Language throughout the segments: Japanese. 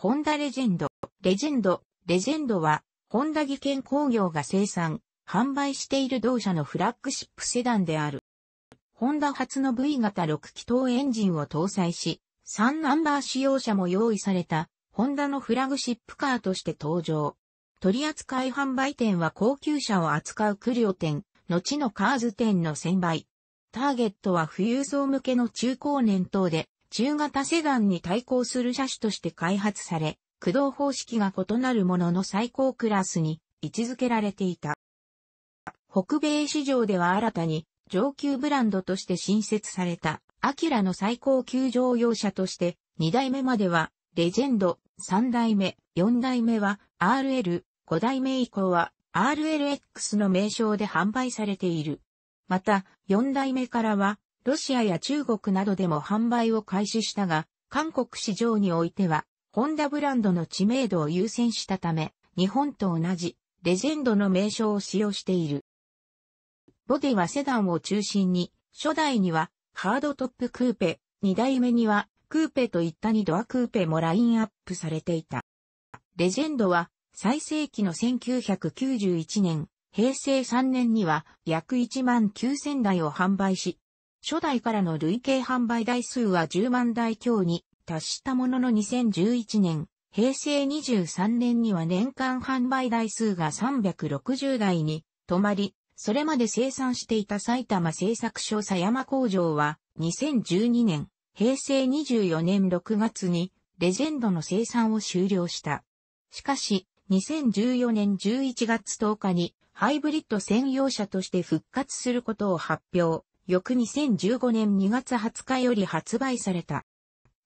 ホンダレジェンド。レジェンド、レジェンドは、ホンダ技研工業が生産、販売している同社のフラッグシップセダンである。ホンダ初の V 型6気筒エンジンを搭載し、3ナンバー使用車も用意された、ホンダのフラグシップカーとして登場。取扱い販売店は高級車を扱うクリオ店、後のカーズ店の1000倍。ターゲットは富裕層向けの中高年等で、中型セダンに対抗する車種として開発され、駆動方式が異なるものの最高クラスに位置づけられていた。北米市場では新たに上級ブランドとして新設されたアキュラの最高級乗用車として2代目まではレジェンド、3代目、4代目は RL、5代目以降は RLX の名称で販売されている。また、4代目からはロシアや中国などでも販売を開始したが、韓国市場においては、ホンダブランドの知名度を優先したため、日本と同じ、レジェンドの名称を使用している。ボディはセダンを中心に、初代には、ハードトップクーペ、2代目には、クーペといった二ドアクーペもラインアップされていた。レジェンドは、最盛期の1991年、平成3年には約1万9000台を販売し、初代からの累計販売台数は10万台強に達したものの2011年、平成23年には年間販売台数が360台に止まり、それまで生産していた埼玉製作所狭山工場は2012年、平成24年6月にレジェンドの生産を終了した。しかし、2014年11月10日にハイブリッド専用車として復活することを発表。翌2015年2月20日より発売された。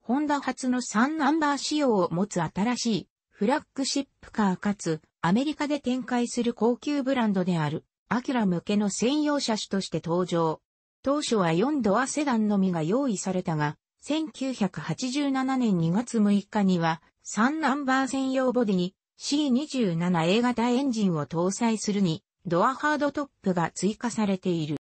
ホンダ初の3ナンバー仕様を持つ新しいフラッグシップカーかつアメリカで展開する高級ブランドであるアキュラ向けの専用車種として登場。当初は4ドアセダンのみが用意されたが、1987年2月6日には3ナンバー専用ボディに C27A 型エンジンを搭載するにドアハードトップが追加されている。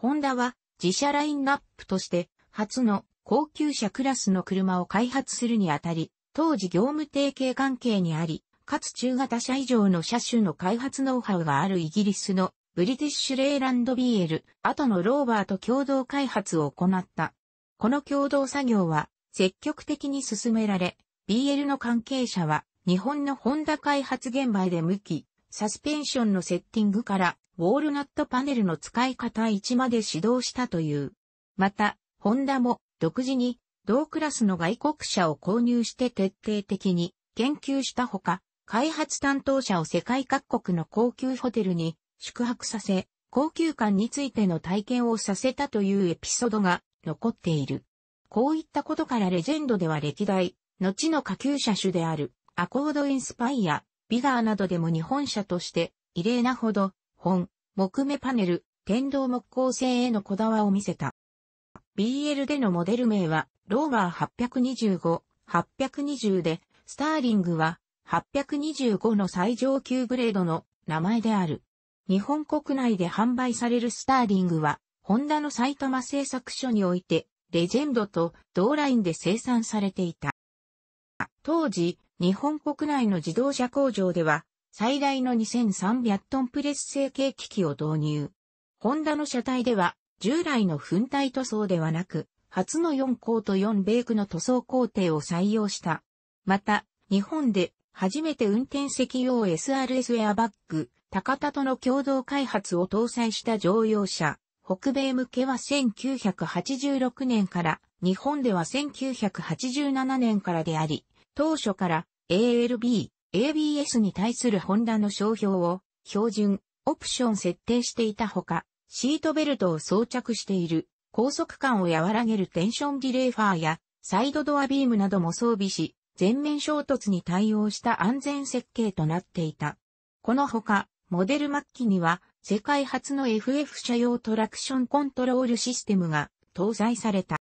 ホンダは自社ラインナップとして初の高級車クラスの車を開発するにあたり、当時業務提携関係にあり、かつ中型車以上の車種の開発ノウハウがあるイギリスのブリティッシュレイランド BL、後のローバーと共同開発を行った。この共同作業は積極的に進められ、BL の関係者は日本のホンダ開発現場で向き、サスペンションのセッティングからウォールナットパネルの使い方1まで指導したという。また、ホンダも独自に同クラスの外国車を購入して徹底的に研究したほか、開発担当者を世界各国の高級ホテルに宿泊させ、高級感についての体験をさせたというエピソードが残っている。こういったことからレジェンドでは歴代、後の下級車種であるアコードインスパイア、ビガーなどでも日本車として異例なほど本、木目パネル、天道木工製へのこだわを見せた。BL でのモデル名は、ローバー825、820で、スターリングは、825の最上級グレードの名前である。日本国内で販売されるスターリングは、ホンダの埼玉製作所において、レジェンドと同ラインで生産されていた。当時、日本国内の自動車工場では、最大の2300トンプレス成形機器を導入。ホンダの車体では、従来の粉体塗装ではなく、初の4項と4ベークの塗装工程を採用した。また、日本で初めて運転席用 SRS エアバッグ、高田との共同開発を搭載した乗用車。北米向けは1986年から、日本では1987年からであり、当初から ALB、ABS に対するホンダの商標を標準、オプション設定していたほか、シートベルトを装着している、高速感を和らげるテンションディレイファーや、サイドドアビームなども装備し、全面衝突に対応した安全設計となっていた。このほか、モデル末期には、世界初の FF 車用トラクションコントロールシステムが搭載された。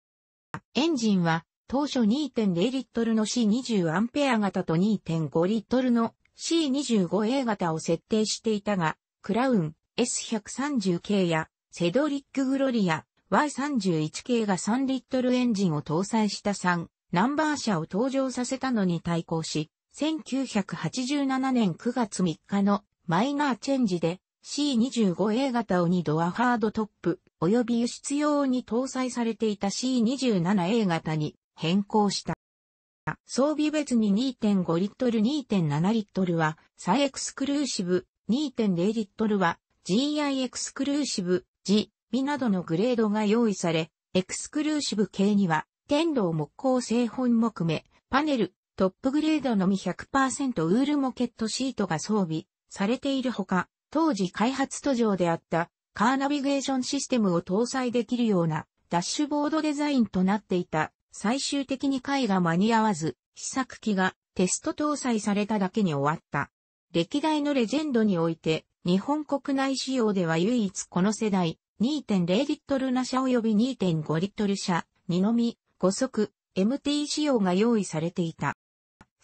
エンジンは当初2.0リットルの C20 アンペア型と2.5リットルの C25A 型を設定していたが、クラウン S130 系やセドリックグロリア Y31 系が3リットルエンジンを搭載した3ナンバー車を登場させたのに対抗し、1987年9月3日のマイナーチェンジで C25A 型を2ドアハードトップ及び輸出用に搭載されていた C27A 型に変更した。装備別に2.5リットル2.7リットルは、サイエクスクルーシブ、2.0リットルは、GI エクスクルーシブ、G、B などのグレードが用意され、エクスクルーシブ系には、天道木工製本木目、パネル、トップグレードのみ100%ウールモケットシートが装備されているほか、当時開発途上であったカーナビゲーションシステムを搭載できるようなダッシュボードデザインとなっていた最終的に回が間に合わず、試作機がテスト搭載されただけに終わった。歴代のレジェンドにおいて、日本国内仕様では唯一この世代、2.0リットルな車及び2.5リットル車、二のみ、5速、MT 仕様が用意されていた。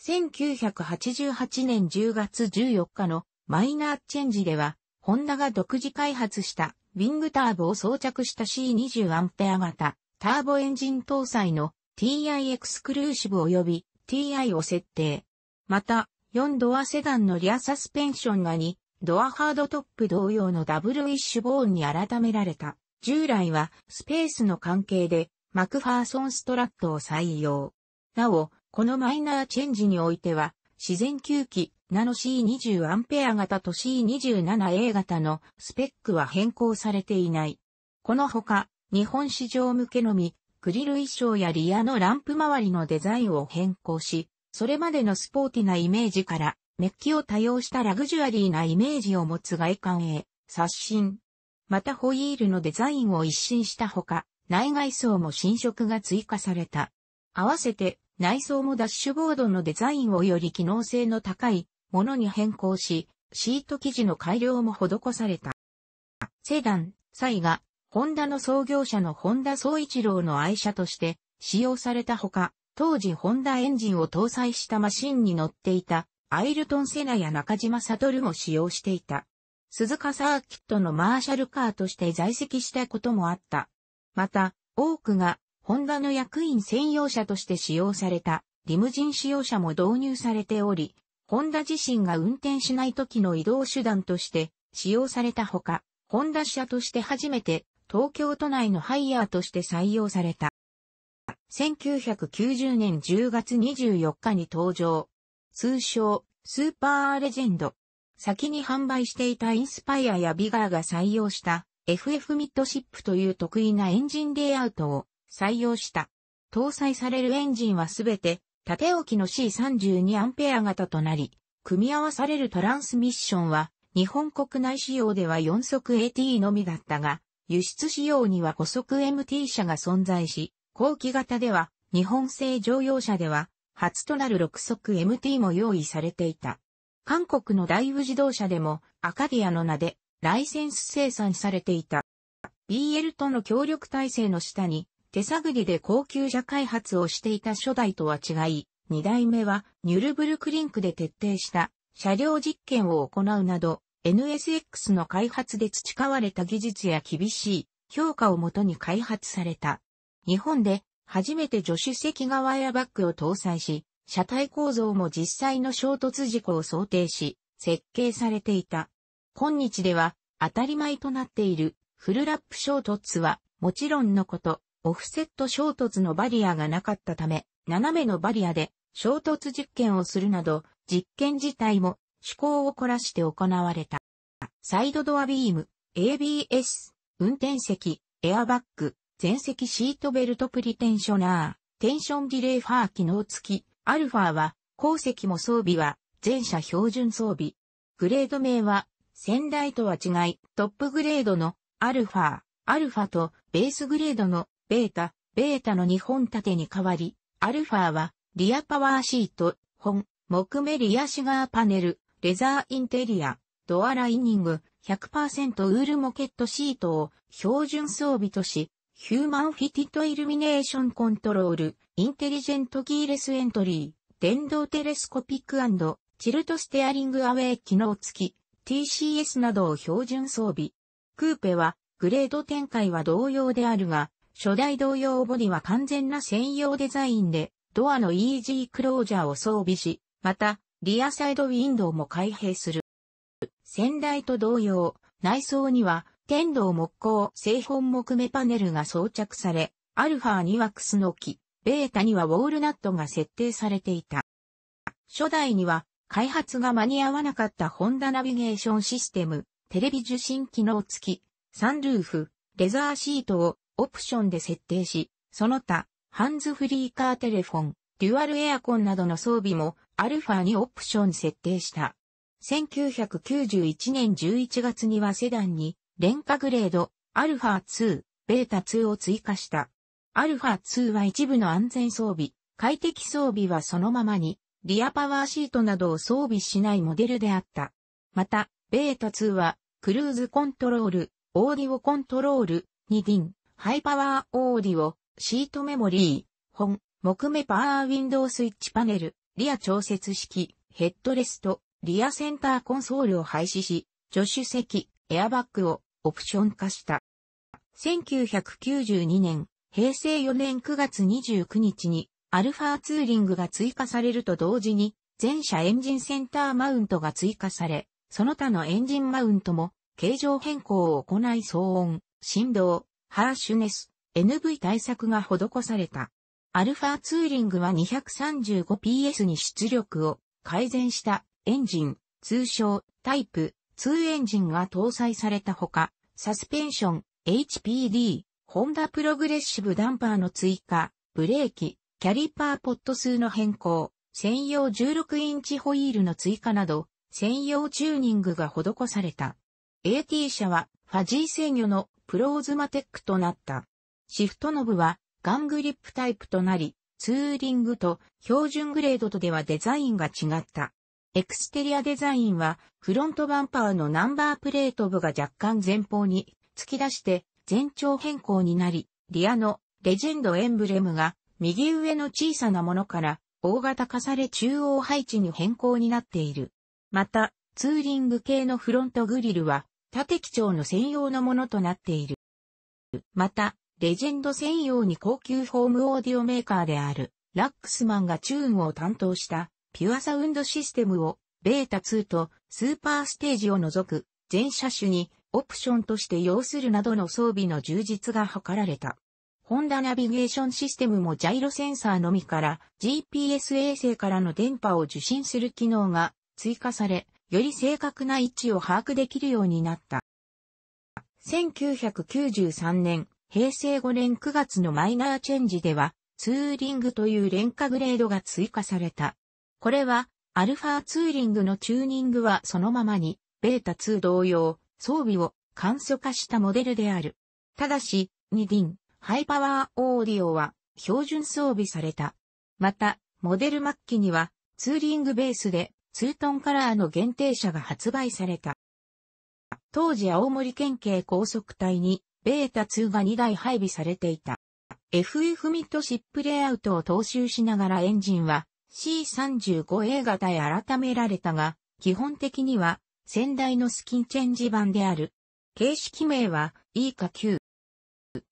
1988年10月14日のマイナーチェンジでは、ホンダが独自開発したウィングターボを装着した C20 アンペア型ターボエンジン搭載の TI エクスクルーシブ及び TI を設定。また、4ドアセダンのリアサスペンションが2、ドアハードトップ同様のダブルウィッシュボーンに改められた。従来はスペースの関係でマクファーソンストラットを採用。なお、このマイナーチェンジにおいては、自然吸気、ナノ C20 アンペア型と C27A 型のスペックは変更されていない。このほか、日本市場向けのみ、グリル衣装やリアのランプ周りのデザインを変更し、それまでのスポーティなイメージから、メッキを多用したラグジュアリーなイメージを持つ外観へ、刷新。またホイールのデザインを一新したほか、内外装も新色が追加された。合わせて、内装もダッシュボードのデザインをより機能性の高いものに変更し、シート生地の改良も施された。セダン、サイガ、ホンダの創業者のホンダ総一郎の愛車として使用されたほか、当時ホンダエンジンを搭載したマシンに乗っていたアイルトン・セナや中島悟も使用していた。鈴鹿サーキットのマーシャルカーとして在籍したこともあった。また、多くがホンダの役員専用車として使用されたリムジン使用車も導入されており、ホンダ自身が運転しない時の移動手段として使用されたほか、ホンダ車として初めて東京都内のハイヤーとして採用された。1990年10月24日に登場。通称、スーパーレジェンド。先に販売していたインスパイアやビガーが採用した FF ミッドシップという得意なエンジンレイアウトを採用した。搭載されるエンジンはすべて縦置きの C32A 型となり、組み合わされるトランスミッションは日本国内仕様では4速 AT のみだったが、輸出仕様には5速 MT 車が存在し、後期型では日本製乗用車では初となる6速 MT も用意されていた。韓国の大部自動車でもアカディアの名でライセンス生産されていた。BL との協力体制の下に手探りで高級車開発をしていた初代とは違い、2代目はニュルブルクリンクで徹底した車両実験を行うなど NSX の開発で培われた技術や厳しい評価をもとに開発された。日本で初めて助手席側エアバッグを搭載し、車体構造も実際の衝突事故を想定し、設計されていた。今日では当たり前となっているフルラップ衝突はもちろんのこと、オフセット衝突のバリアがなかったため、斜めのバリアで衝突実験をするなど、実験自体も趣向を凝らして行われた。サイドドアビーム、ABS、運転席、エアバッグ、全席シートベルトプリテンショナー、テンションディレイファー機能付き、アルファは、後席も装備は、全車標準装備。グレード名は、先代とは違い、トップグレードのアルファ、アルファとベースグレードのベータ、ベータの2本縦に変わり、アルファはリアパワーシート、本、木目リアシガーパネル、レザーインテリア、ドアライニング、100%ウールモケットシートを標準装備とし、ヒューマンフィティットイルミネーションコントロール、インテリジェントギーレスエントリー、電動テレスコピックチルトステアリングアウェイ機能付き、TCS などを標準装備。クーペは、グレード展開は同様であるが、初代同様ボディは完全な専用デザインで、ドアのイージークロージャーを装備し、また、リアサイドウィンドウも開閉する。先代と同様、内装には、天道木工製本木目パネルが装着され、アルファにはクスノキ、ベータにはウォールナットが設定されていた。初代には、開発が間に合わなかったホンダナビゲーションシステム、テレビ受信機能付き、サンルーフ、レザーシートをオプションで設定し、その他、ハンズフリーカーテレフォン、デュアルエアコンなどの装備もアルファにオプション設定した。1991年11月にはセダンに、廉価グレード、アルファ2、ベータ2を追加した。アルファ2は一部の安全装備、快適装備はそのままに、リアパワーシートなどを装備しないモデルであった。また、ベータ2は、クルーズコントロール、オーディオコントロール、ニディン、ハイパワーオーディオ、シートメモリー、本、木目パワーウィンドウスイッチパネル、リア調節式、ヘッドレスト、リアセンターコンソールを廃止し、助手席、エアバッグをオプション化した。1992年、平成4年9月29日に、アルファツーリングが追加されると同時に、全車エンジンセンターマウントが追加され、その他のエンジンマウントも、形状変更を行い騒音、振動、ハーシュネス、NV 対策が施された。アルファツーリングは 235PS に出力を改善したエンジン、通称タイプ2エンジンが搭載されたほか、サスペンション、HPD、ホンダプログレッシブダンパーの追加、ブレーキ、キャリパーポット数の変更、専用16インチホイールの追加など、専用チューニングが施された。AT 車はファジー制御のプローズマテックとなった。シフトノブはガングリップタイプとなり、ツーリングと標準グレードとではデザインが違った。エクステリアデザインは、フロントバンパーのナンバープレート部が若干前方に突き出して全長変更になり、リアのレジェンドエンブレムが右上の小さなものから大型化され中央配置に変更になっている。また、ツーリング系のフロントグリルは縦基調の専用のものとなっている。また、レジェンド専用に高級ホームオーディオメーカーである、ラックスマンがチューンを担当した、ピュアサウンドシステムを、ベータ2とスーパーステージを除く、全車種に、オプションとして要するなどの装備の充実が図られた。ホンダナビゲーションシステムもジャイロセンサーのみから GPS 衛星からの電波を受信する機能が追加され、より正確な位置を把握できるようになった。1993年、平成5年9月のマイナーチェンジでは、ツーリングという廉価グレードが追加された。これは、アルファツーリングのチューニングはそのままに、ベータ2同様、装備を簡素化したモデルである。ただし、2ディン、ハイパワーオーディオは標準装備された。また、モデル末期には、ツーリングベースで、ツートンカラーの限定車が発売された。当時青森県警高速隊にベータ2が2台配備されていた。FF ミッドシップレイアウトを踏襲しながらエンジンは C35A 型へ改められたが、基本的には先代のスキンチェンジ版である。形式名は E か Q。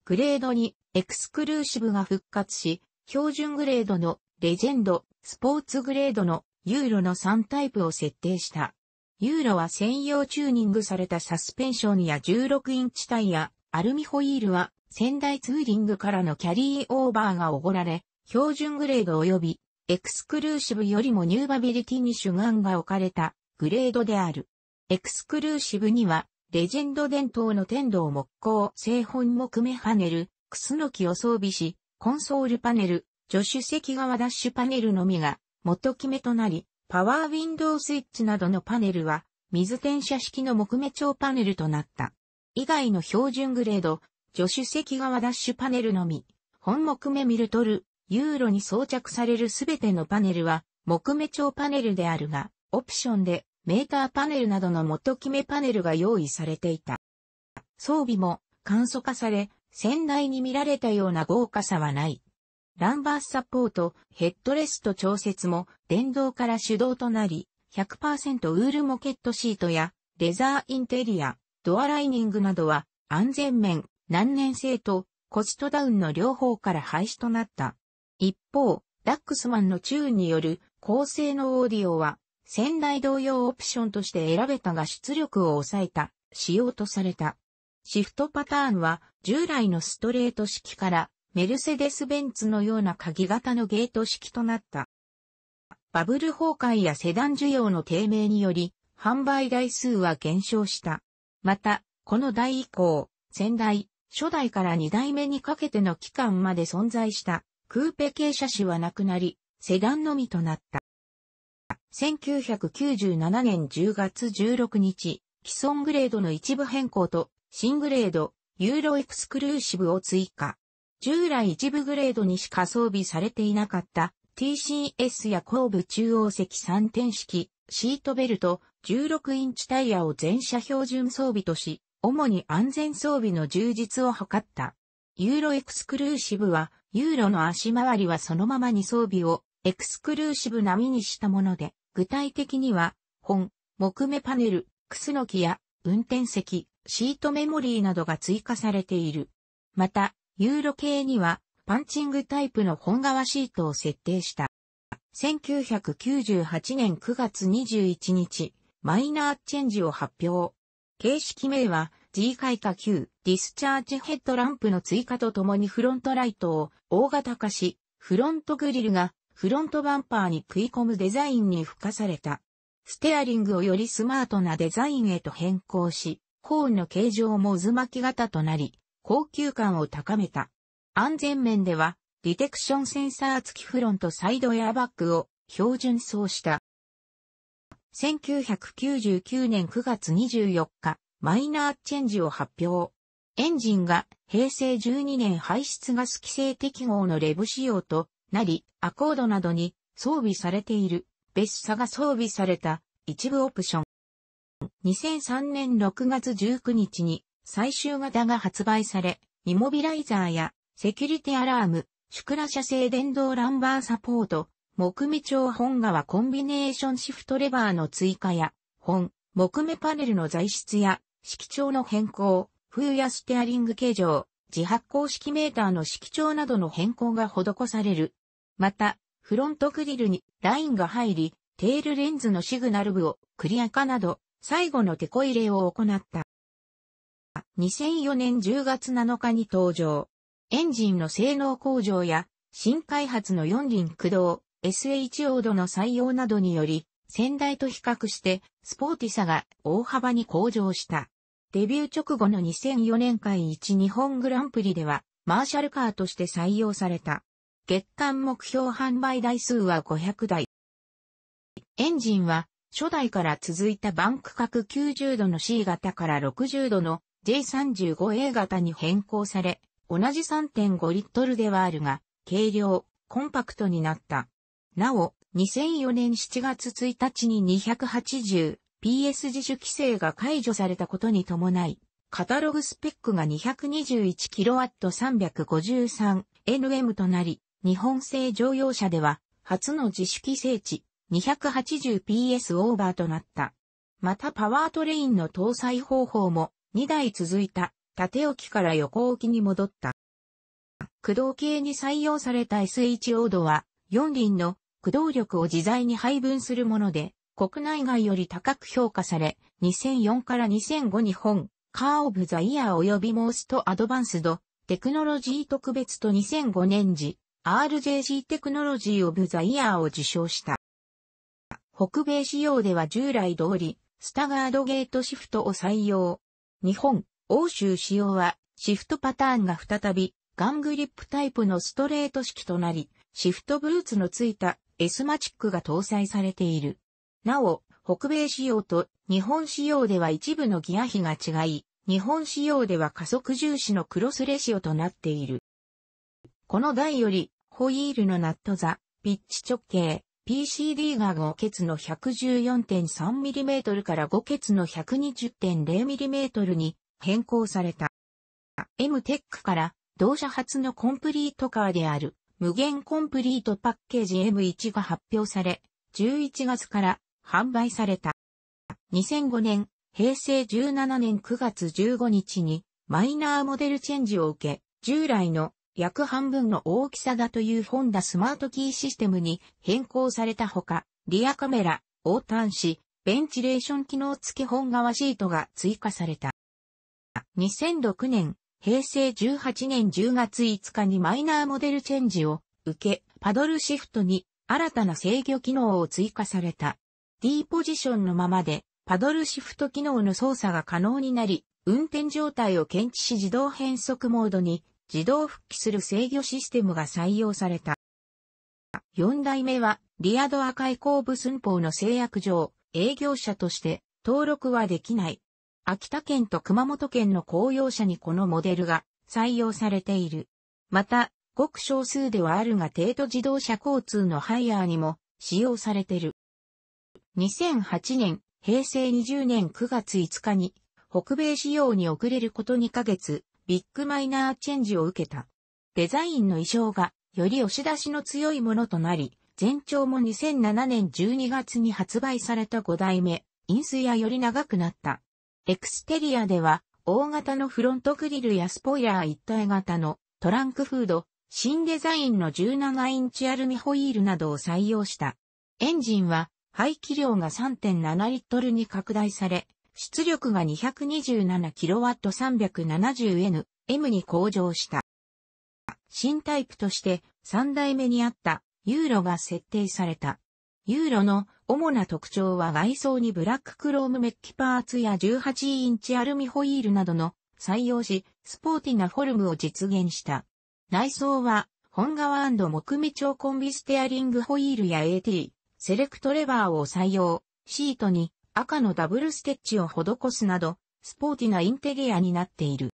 グレードにエクスクルーシブが復活し、標準グレードのレジェンド、スポーツグレードのユーロの3タイプを設定した。ユーロは専用チューニングされたサスペンションや16インチタイヤ、アルミホイールは仙台ツーリングからのキャリーオーバーがおごられ、標準グレード及びエクスクルーシブよりもニューバビリティに主眼が置かれたグレードである。エクスクルーシブにはレジェンド伝統の天道木工、製本木目パネル、クスノキを装備し、コンソールパネル、助手席側ダッシュパネルのみが元決めとなり、パワーウィンドウスイッチなどのパネルは水転写式の木目調パネルとなった。以外の標準グレード、助手席側ダッシュパネルのみ、本木目ミルトル、ユーロに装着されるすべてのパネルは、木目調パネルであるが、オプションで、メーターパネルなどの元決めパネルが用意されていた。装備も簡素化され、船内に見られたような豪華さはない。ランバースサポート、ヘッドレスト調節も電動から手動となり、100%ウールモケットシートやレザーインテリア、ドアライニングなどは安全面、難燃性とコストダウンの両方から廃止となった。一方、ダックスマンのチューンによる高性能オーディオは、先代同様オプションとして選べたが出力を抑えた、仕様とされた。シフトパターンは、従来のストレート式から、メルセデス・ベンツのような鍵型のゲート式となった。バブル崩壊やセダン需要の低迷により、販売台数は減少した。また、この代以降、先代、初代から二代目にかけての期間まで存在したクーペ系車種はなくなり、セダンのみとなった。1997年10月16日、既存グレードの一部変更と、新グレード、ユーロエクスクルーシブを追加。従来一部グレードにしか装備されていなかった TCS や後部中央席3点式シートベルト、16インチタイヤを全車標準装備とし、主に安全装備の充実を図った。ユーロエクスクルーシブは、ユーロの足回りはそのままに装備をエクスクルーシブ並みにしたもので、具体的には、本、木目パネル、クスノキや運転席、シートメモリーなどが追加されている。また、ユーロ系には、パンチングタイプの本革シートを設定した。1998年9月21日、マイナーチェンジを発表。形式名は G 開花 Q、ディスチャージヘッドランプの追加とともにフロントライトを大型化し、フロントグリルがフロントバンパーに食い込むデザインに付加された。ステアリングをよりスマートなデザインへと変更し、コーンの形状も渦巻き型となり、高級感を高めた。安全面では、ディテクションセンサー付きフロントサイドエアバッグを標準装した。1999年9月24日、マイナーチェンジを発表。エンジンが平成12年排出ガス規制適合のレブ仕様となり、アコードなどに装備されている別車が装備された一部オプション。2003年6月19日に最終型が発売され、イモビライザーやセキュリティアラーム、シュクラ社製電動ランバーサポート、木目調本側コンビネーションシフトレバーの追加や、本、木目パネルの材質や、色調の変更、冬やステアリング形状、自発光式メーターの色調などの変更が施される。また、フロントグリルにラインが入り、テールレンズのシグナル部をクリア化など、最後のテコ入れを行った。2004年10月7日に登場。エンジンの性能向上や、新開発の四輪駆動、SHO 度の採用などにより、先代と比較して、スポーティさが大幅に向上した。デビュー直後の2004年会1日本グランプリでは、マーシャルカーとして採用された。月間目標販売台数は500台。エンジンは、初代から続いたバンク角90度の C 型から60度の J35A 型に変更され、同じ3.5リットルではあるが、軽量、コンパクトになった。なお、2004年7月1日に 280PS 自主規制が解除されたことに伴い、カタログスペックが 221kW353nm となり、日本製乗用車では初の自主規制値 280PS オーバーとなった。またパワートレインの搭載方法も2台続いた縦置きから横置きに戻った。駆動系に採用された S1 オードは、4輪の駆動力を自在に配分するもので、国内外より高く評価され、2004から2005日本、カーオブザイヤー及びモーストアドバンスド、テクノロジー特別と2005年時、RJC テクノロジーオブザイヤーを受賞した。北米仕様では従来通り、スタガードゲートシフトを採用。日本、欧州仕様は、シフトパターンが再び、ガングリップタイプのストレート式となり、シフトブーツのついた S マチックが搭載されている。なお、北米仕様と日本仕様では一部のギア比が違い、日本仕様では加速重視のクロスレシオとなっている。この台より、ホイールのナット座、ピッチ直径、PCD が5ケツの 114.3mm から5ケツの 120.0mm に変更された。MTEC から同社初のコンプリートカーである無限コンプリートパッケージ M1 が発表され、11月から販売された。2005年、平成17年9月15日にマイナーモデルチェンジを受け、従来の約半分の大きさだというホンダスマートキーシステムに変更されたほか、リアカメラ、横端子、ベンチレーション機能付き本革シートが追加された。2006年、平成18年10月5日にマイナーモデルチェンジを受け、パドルシフトに新たな制御機能を追加された。D ポジションのままで、パドルシフト機能の操作が可能になり、運転状態を検知し自動変速モードに自動復帰する制御システムが採用された。4代目は、リアドア開口部寸法の制約上、営業者として登録はできない秋田県と熊本県の公用車にこのモデルが採用されている。また、ごく少数ではあるが帝度自動車交通のハイヤーにも使用されている。2008年、平成20年9月5日に北米仕様に遅れること2ヶ月、ビッグマイナーチェンジを受けた。デザインの衣装がより押し出しの強いものとなり、全長も2007年12月に発売された5代目、インスやより長くなった。エクステリアでは、大型のフロントグリルやスポイラー一体型のトランクフード、新デザインの17インチアルミホイールなどを採用した。エンジンは排気量が3.7リットルに拡大され、出力が 227kW370N、M に向上した。新タイプとして3代目にあったユーロが設定された。ユーロの主な特徴は外装にブラッククロームメッキパーツや18インチアルミホイールなどの採用し、スポーティなフォルムを実現した。内装は、本革木目調コンビステアリングホイールや AT、セレクトレバーを採用、シートに赤のダブルステッチを施すなど、スポーティなインテリアになっている。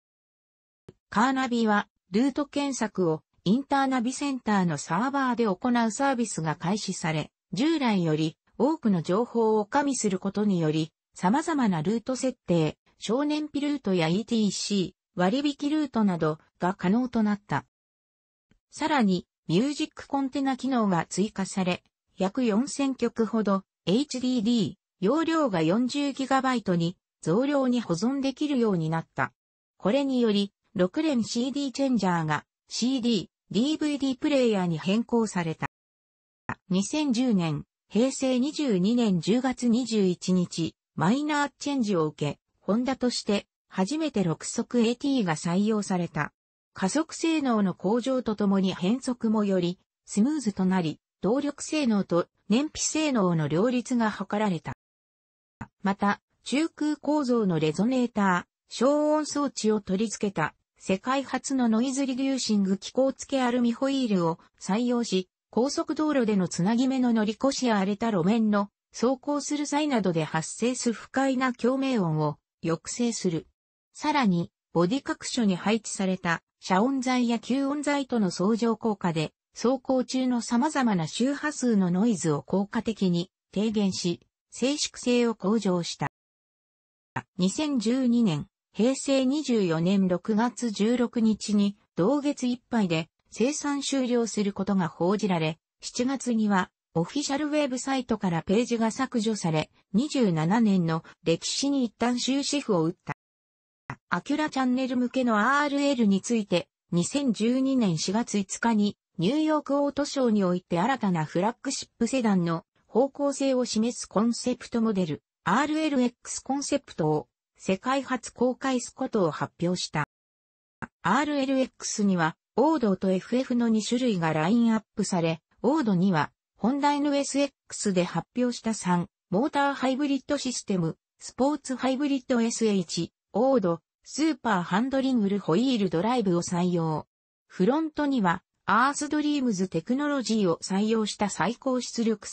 カーナビは、ルート検索をインターナビセンターのサーバーで行うサービスが開始され、従来より多くの情報を加味することにより、様々なルート設定、少年費ルートや ETC、割引ルートなどが可能となった。さらに、ミュージックコンテナ機能が追加され、約4000曲ほど HDD、容量が 40GB に増量に保存できるようになった。これにより、6連 CD チェンジャーが CD、DVD プレイヤーに変更された。2010年、平成22年10月21日、マイナーチェンジを受け、ホンダとして初めて6速 AT が採用された。加速性能の向上とともに変速もよりスムーズとなり、動力性能と燃費性能の両立が図られた。また、中空構造のレゾネーター、消音装置を取り付けた世界初のノイズリデューシング機構付けアルミホイールを採用し、高速道路でのつなぎ目の乗り越しや荒れた路面の走行する際などで発生する不快な共鳴音を抑制する。さらに、ボディ各所に配置された遮音材や吸音材との相乗効果で、走行中の様々な周波数のノイズを効果的に低減し、静粛性を向上した。2012年、平成24年6月16日に、同月いっぱいで生産終了することが報じられ、7月にはオフィシャルウェブサイトからページが削除され、27年の歴史に一旦終止符を打った。アキュラチャンネル向けの RL について、2012年4月5日にニューヨークオートショーにおいて新たなフラッグシップセダンの方向性を示すコンセプトモデル RLX コンセプトを世界初公開すことを発表した。RLX にはオードと FF の2種類がラインアップされ、オードには、ホンダ NSX で発表した3、モーターハイブリッドシステム、スポーツハイブリッド SH、オード、スーパーハンドリングルホイールドライブを採用。フロントには、アースドリームズテクノロジーを採用した最高出力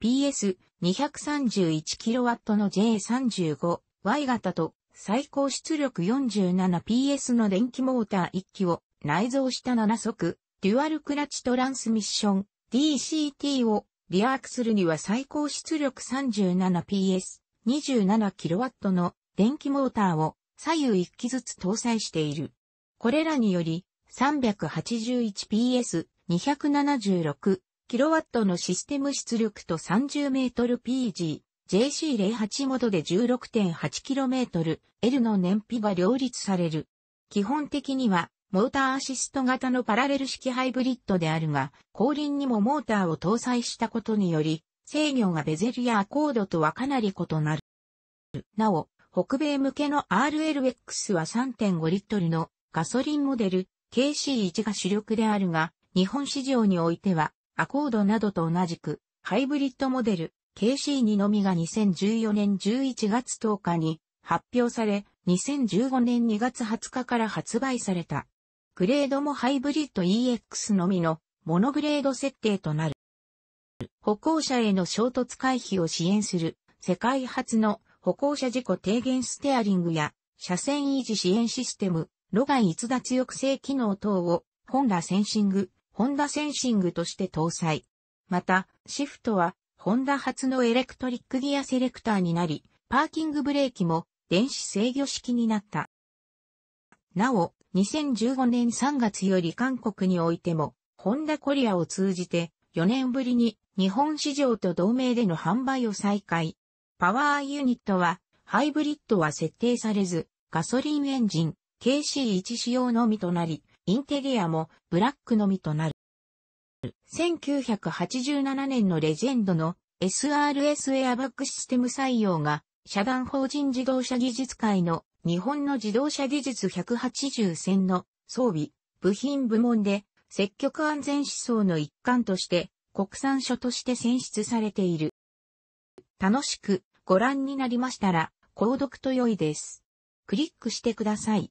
314PS231kW の J35Y 型と最高出力 47PS の電気モーター1機を内蔵した7速、デュアルクラッチトランスミッション DCT をリアークするには最高出力 37PS 27kW の電気モーターを左右1機ずつ搭載している。これらにより 381PS 276kW のシステム出力と 30mpg JC08 モドで 16.8km、L の燃費が両立される。基本的には、モーターアシスト型のパラレル式ハイブリッドであるが、後輪にもモーターを搭載したことにより、制御がベゼルやアコードとはかなり異なる。なお、北米向けの RLX は3.5リットルのガソリンモデル KC1 が主力であるが、日本市場においてはアコードなどと同じくハイブリッドモデル KC2 のみが2014年11月10日に発表され、2015年2月20日から発売された。グレードもハイブリッド EX のみのモノグレード設定となる。歩行者への衝突回避を支援する世界初の歩行者事故低減ステアリングや車線維持支援システム、路外逸脱抑制機能等をホンダセンシング、ホンダセンシングとして搭載。また、シフトはホンダ初のエレクトリックギアセレクターになり、パーキングブレーキも電子制御式になった。なお、2015年3月より韓国においても、ホンダコリアを通じて4年ぶりに日本市場と同盟での販売を再開。パワーユニットは、ハイブリッドは設定されず、ガソリンエンジン、KC1 仕様のみとなり、インテリアもブラックのみとなる。1987年のレジェンドの SRS エアバックシステム採用が、社団法人自動車技術会の日本の自動車技術180線の装備、部品部門で積極安全思想の一環として国産書として選出されている。楽しくご覧になりましたら、購読と良いです。クリックしてください。